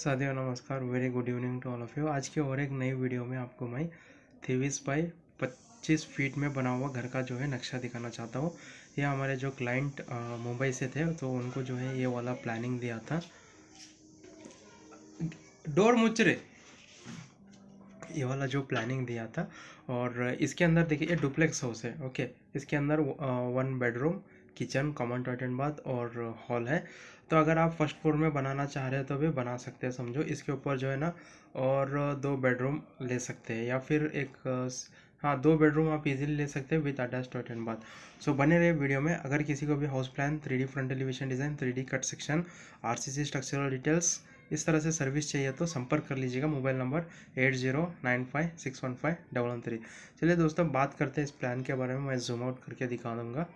सदैव नमस्कार very good evening to all of you आज के और एक नई वीडियो में आपको मैं तेवीस बाई पच्चीस फीट में बना हुआ घर का जो है नक्शा दिखाना चाहता हूँ ये हमारे जो क्लाइंट मुंबई से थे तो उनको जो है ये वाला प्लानिंग दिया था डोर मुचरे ये वाला जो प्लानिंग दिया था और इसके अंदर देखिए ये डुप्लेक्स हाउस है ओके इसके अंदर one bedroom kitchen common toilet bath और हॉल है तो अगर आप फर्स्ट फ्लोर में बनाना चाह रहे हो तो भी बना सकते हैं समझो इसके ऊपर जो है ना और दो बेडरूम ले सकते हैं या फिर एक हाँ दो बेडरूम आप इजीली ले सकते हैं with attach toilet and bath so बने रहे वीडियो में अगर किसी को भी house plan three D front elevation design three D cut section R C C structural details इस तरह से सर्विस चाहिए तो संपर्क कर लीजिएगा mobile number eight zero nine five six one five double one three चलिए दोस्तों बात करते हैं इस प्लान के बारे में मैं जूम आउट करके दिखा दूँगा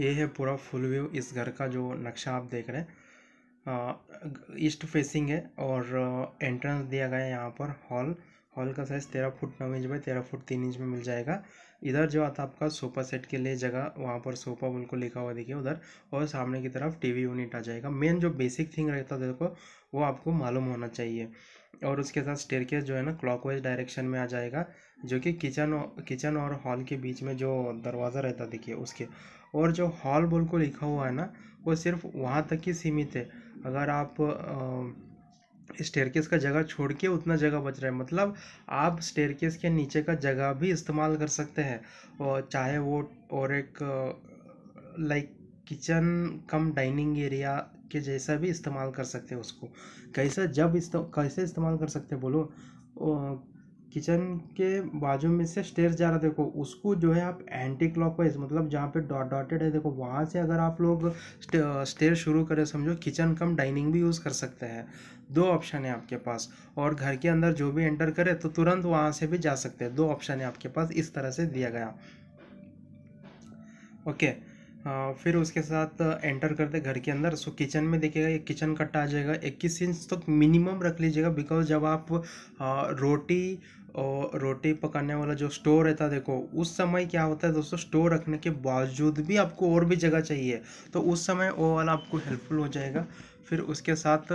ये है पूरा फुल व्यू इस घर का जो नक्शा आप देख रहे हैं ईस्ट फेसिंग है और एंट्रेंस दिया गया है यहाँ पर हॉल हॉल का साइज़ तेरह फुट नौ इंच बाई तेरह फुट तीन इंच में मिल जाएगा इधर जो आता आपका सोफा सेट के लिए जगह वहाँ पर सोफा बिल्कुल लिखा हुआ देखिए उधर और सामने की तरफ टीवी यूनिट आ जाएगा मेन जो बेसिक थिंग रहता है देखो वो आपको मालूम होना चाहिए और उसके साथ स्टेयर जो है ना क्लॉकवाइज डायरेक्शन में आ जाएगा जो कि किचन किचन और हॉल के बीच में जो दरवाज़ा रहता देखिए उसके और जो हॉल बोल को लिखा हुआ है ना वो सिर्फ वहाँ तक ही सीमित है अगर आप आ, स्टेयरकेस का जगह छोड़ के उतना जगह बच रहा है मतलब आप स्टेरकेस के नीचे का जगह भी इस्तेमाल कर सकते हैं और चाहे वो और एक like kitchen cum dining area के जैसा भी इस्तेमाल कर सकते हैं उसको कैसा जब इस्त कैसे इस्तेमाल कर सकते हैं बोलो किचन के बाजू में से स्टेयर जा रहा देखो उसको जो है आप एंटी क्लॉक वाइज मतलब जहाँ पे डॉट डॉटेड है देखो वहाँ से अगर आप लोग स्टेयर शुरू करें समझो किचन कम डाइनिंग भी यूज़ कर सकते हैं दो ऑप्शन है आपके पास और घर के अंदर जो भी एंटर करे तो तुरंत वहाँ से भी जा सकते हैं दो ऑप्शन है आपके पास इस तरह से दिया गया ओके आ, फिर उसके साथ एंटर करते घर के अंदर सो किचन में देखिएगा एक किचन कट्टा आ जाएगा इक्कीस इंच तक तो मिनिमम रख लीजिएगा बिकॉज जब आप आ, रोटी और रोटी पकाने वाला जो स्टोर रहता है देखो उस समय क्या होता है दोस्तों स्टोर रखने के बावजूद भी आपको और भी जगह चाहिए तो उस समय वो वाला आपको हेल्पफुल हो जाएगा फिर उसके साथ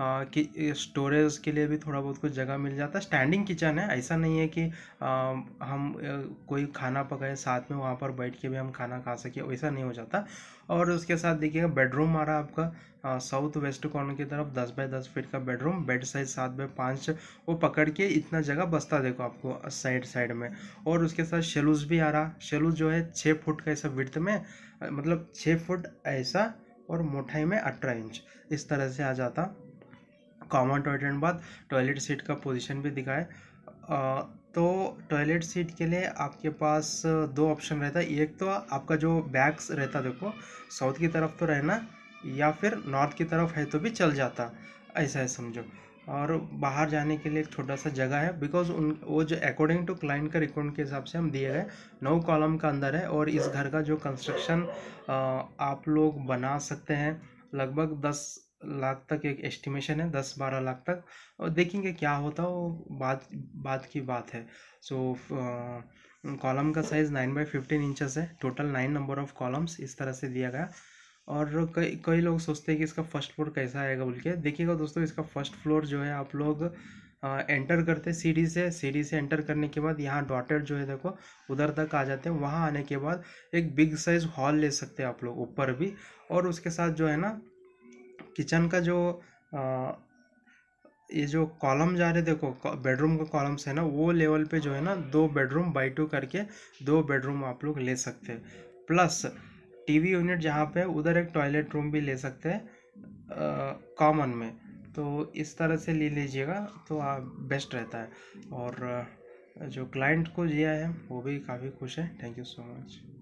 कि स्टोरेज के लिए भी थोड़ा बहुत कुछ जगह मिल जाता है स्टैंडिंग किचन है ऐसा नहीं है कि आ, हम कोई खाना पकाए साथ में वहाँ पर बैठ के भी हम खाना खा सके वैसा नहीं हो जाता और उसके साथ देखिएगा बेडरूम आ रहा आपका साउथ वेस्ट कॉर्नर की तरफ दस बाय दस फीट का बेडरूम बेड साइज सात बाय पाँच वो पकड़ के इतना जगह बसता देखो आपको साइड साइड में और उसके साथ शेलूज भी आ रहा शेलूज जो है छः फुट का ऐसा विर्थ में मतलब छः फुट ऐसा और मोटाई में अठारह इंच इस तरह से आ जाता common toilet and bath toilet seat का पोजीशन भी दिखाए तो टॉयलेट सीट के लिए आपके पास दो ऑप्शन रहता है एक तो आपका जो बैग्स रहता देखो साउथ की तरफ तो रहना या फिर नॉर्थ की तरफ है तो भी चल जाता ऐसा है समझो और बाहर जाने के लिए एक छोटा सा जगह है बिकॉज उन वो जो अकॉर्डिंग टू क्लाइंट का रिकॉर्ड के हिसाब से हम दिए गए नौ कॉलम का अंदर है और इस घर का जो कंस्ट्रक्शन आप लोग बना सकते हैं लगभग दस लाख तक एक एस्टिमेशन है दस बारह लाख तक और देखेंगे क्या होता है वो बाद बाद की बात है सो कॉलम का size nine by fifteen inches है total nine number of columns इस तरह से दिया गया और कई कई लोग सोचते हैं कि इसका फर्स्ट फ्लोर कैसा आएगा बोल के देखिएगा दोस्तों इसका फर्स्ट फ्लोर जो है आप लोग आ, एंटर करते सीढ़ी से सीढ़ी से एंटर करने के बाद यहाँ डॉटेड जो है देखो उधर तक आ जाते हैं वहाँ आने के बाद एक बिग साइज़ हॉल ले सकते हैं आप लोग ऊपर भी और उसके साथ जो है ना किचन का जो ये जो कॉलम जा रहे देखो बेडरूम का कॉलम्स है ना वो लेवल पे जो है ना दो बेडरूम बाई टू करके दो बेडरूम आप लोग ले सकते हैं प्लस टीवी यूनिट जहाँ पे उधर एक टॉयलेट रूम भी ले सकते हैं कॉमन में तो इस तरह से ले लीजिएगा तो आप बेस्ट रहता है और जो क्लाइंट को दिया है वो भी काफ़ी खुश है थैंक यू सो मच